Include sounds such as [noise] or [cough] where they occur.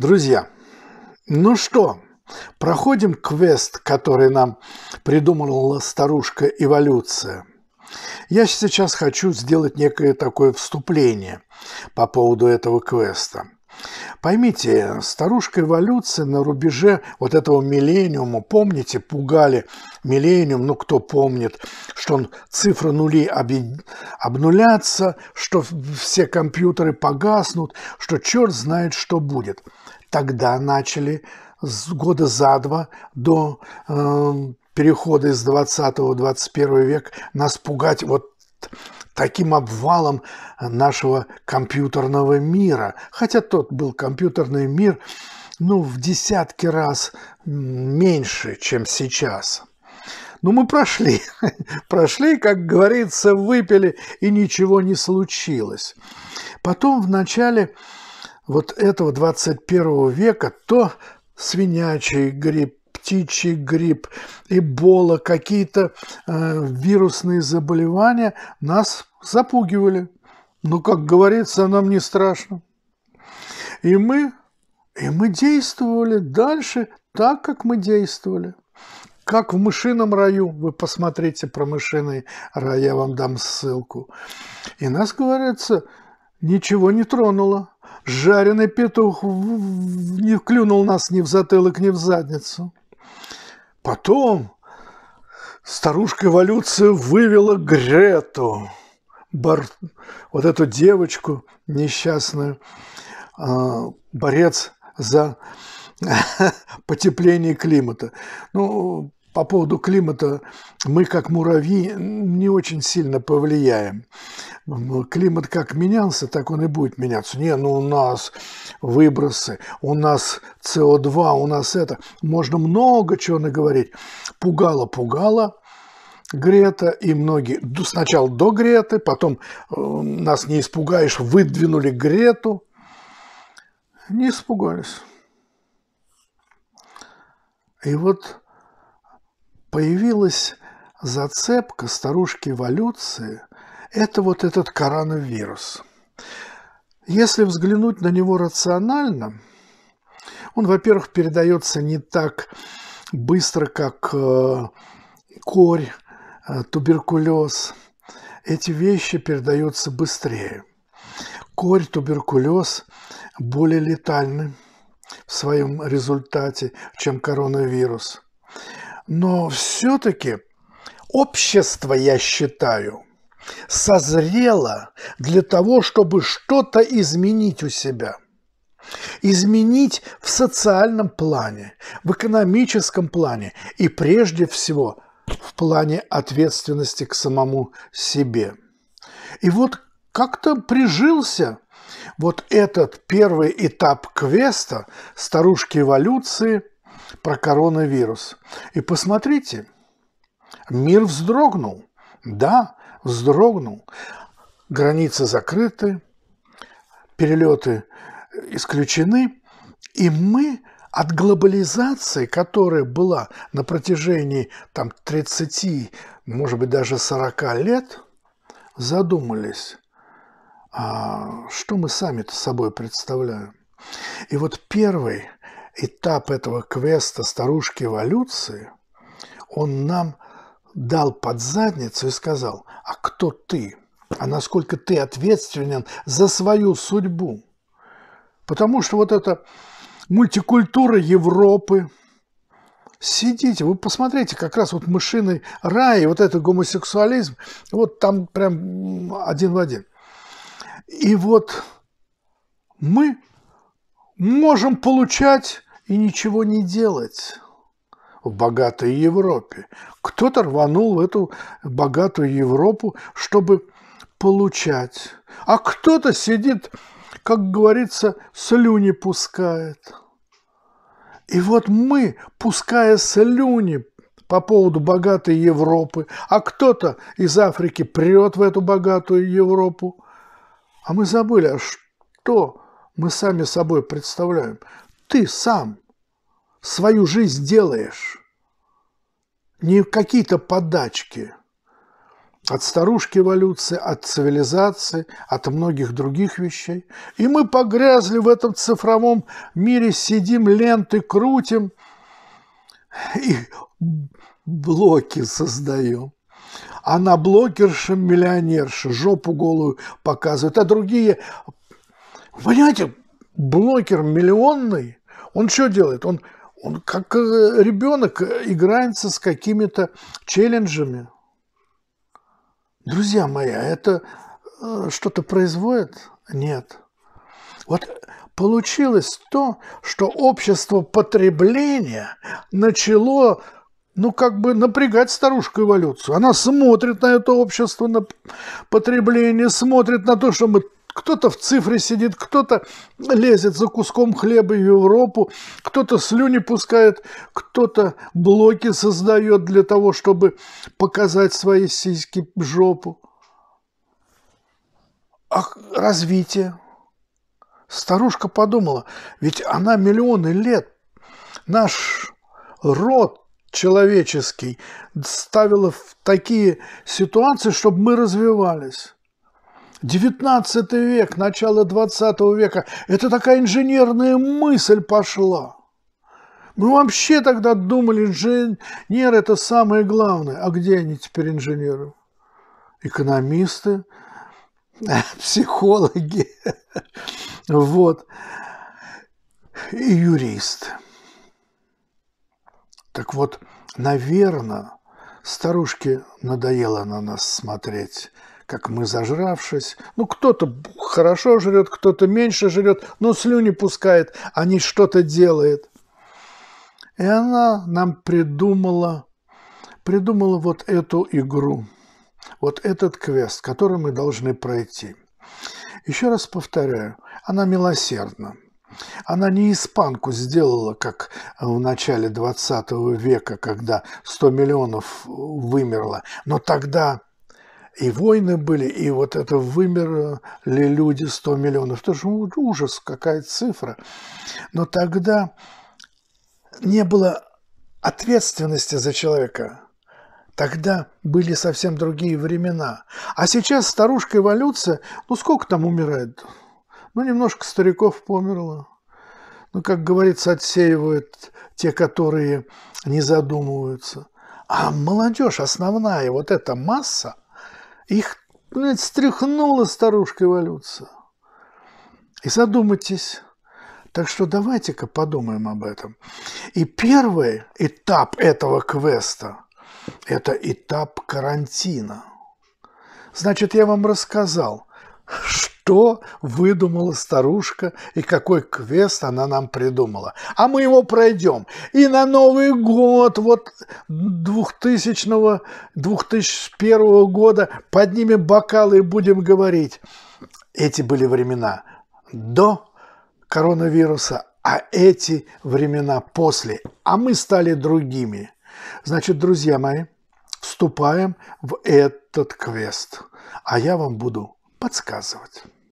Друзья, ну что, проходим квест, который нам придумала старушка эволюция. Я сейчас хочу сделать некое такое вступление по поводу этого квеста. Поймите, старушка эволюции на рубеже вот этого миллениума, помните, пугали миллениум, ну кто помнит, что он, цифры нули объед... обнулятся, что все компьютеры погаснут, что черт знает, что будет – тогда начали с года за два до э, перехода из 20-21 век нас пугать вот таким обвалом нашего компьютерного мира. Хотя тот был компьютерный мир, ну, в десятки раз меньше, чем сейчас. Но ну, мы прошли, [laughs] прошли, как говорится, выпили, и ничего не случилось. Потом в начале вот этого 21 века, то свинячий грипп, птичий грипп, эбола, какие-то э, вирусные заболевания нас запугивали. Но, как говорится, нам не страшно. И мы, и мы действовали дальше так, как мы действовали. Как в мышином раю, вы посмотрите про мышиный рай, я вам дам ссылку. И нас, говорится, Ничего не тронуло. Жареный петух не клюнул нас ни в затылок, ни в задницу. Потом старушка эволюция вывела Грету, бар... вот эту девочку несчастную, а, борец за [laughs] потепление климата. Ну, по поводу климата мы, как муравьи, не очень сильно повлияем. Климат как менялся, так он и будет меняться. Не, ну у нас выбросы, у нас СО2, у нас это. Можно много чего наговорить. Пугало-пугало Грета и многие. Сначала до Греты, потом э, нас не испугаешь, выдвинули Грету. Не испугались. И вот появилась зацепка старушки эволюции – это вот этот коронавирус. Если взглянуть на него рационально, он, во-первых, передается не так быстро, как э, корь, э, туберкулез. Эти вещи передаются быстрее. Корь, туберкулез более летальны в своем результате, чем коронавирус. Но все-таки общество, я считаю, созрело для того, чтобы что-то изменить у себя. Изменить в социальном плане, в экономическом плане и прежде всего в плане ответственности к самому себе. И вот как-то прижился вот этот первый этап квеста «Старушки эволюции» – про коронавирус. И посмотрите, мир вздрогнул. Да, вздрогнул. Границы закрыты, перелеты исключены, и мы от глобализации, которая была на протяжении там, 30, может быть, даже 40 лет, задумались, а что мы сами-то собой представляем. И вот первый – этап этого квеста «Старушки эволюции», он нам дал под задницу и сказал, а кто ты? А насколько ты ответственен за свою судьбу? Потому что вот эта мультикультура Европы, сидите, вы посмотрите, как раз вот мышиный рай, вот этот гомосексуализм, вот там прям один в один. И вот мы можем получать и ничего не делать в богатой Европе. Кто-то рванул в эту богатую Европу, чтобы получать. А кто-то сидит, как говорится, слюни пускает. И вот мы, пуская слюни по поводу богатой Европы, а кто-то из Африки прет в эту богатую Европу, а мы забыли, а что мы сами собой представляем. Ты сам свою жизнь делаешь. Не какие-то подачки от старушки эволюции, от цивилизации, от многих других вещей. И мы погрязли в этом цифровом мире, сидим, ленты крутим и блоки создаем. А на блогерша миллионерша жопу голую показывают, а другие понимаете, блокер миллионный, он что делает? Он, он как э, ребенок играется с какими-то челленджами. Друзья мои, а это э, что-то производит? Нет. Вот получилось то, что общество потребления начало ну, как бы напрягать старушку эволюцию. Она смотрит на это общество, на потребление, смотрит на то, что мы кто-то в цифре сидит, кто-то лезет за куском хлеба в Европу, кто-то слюни пускает, кто-то блоки создает для того, чтобы показать свои сиськи в жопу. А развитие? Старушка подумала, ведь она миллионы лет, наш род человеческий ставила в такие ситуации, чтобы мы развивались. 19 век, начало 20 века. Это такая инженерная мысль пошла. Мы вообще тогда думали, инженер – это самое главное. А где они теперь инженеры? Экономисты, [laughs] психологи, вот, и юрист. Так вот, наверное, старушке надоело на нас смотреть, как мы зажравшись. Ну, кто-то хорошо жрет, кто-то меньше жрет, но слюни пускает, а не что-то делает. И она нам придумала, придумала вот эту игру, вот этот квест, который мы должны пройти. Еще раз повторяю, она милосердна. Она не испанку сделала, как в начале 20 века, когда 100 миллионов вымерло, но тогда и войны были, и вот это вымерли люди 100 миллионов. Тоже ужас, какая цифра. Но тогда не было ответственности за человека. Тогда были совсем другие времена. А сейчас старушка эволюция, ну сколько там умирает? Ну, немножко стариков померло. Ну, как говорится, отсеивают те, которые не задумываются. А молодежь, основная вот эта масса, их, блядь, стряхнула старушка эволюция. И задумайтесь. Так что давайте-ка подумаем об этом. И первый этап этого квеста – это этап карантина. Значит, я вам рассказал, что выдумала старушка и какой квест она нам придумала? А мы его пройдем. И на Новый год вот 2000, 2001 года поднимем бокалы и будем говорить. Эти были времена до коронавируса, а эти времена после. А мы стали другими. Значит, друзья мои, вступаем в этот квест. А я вам буду подсказывать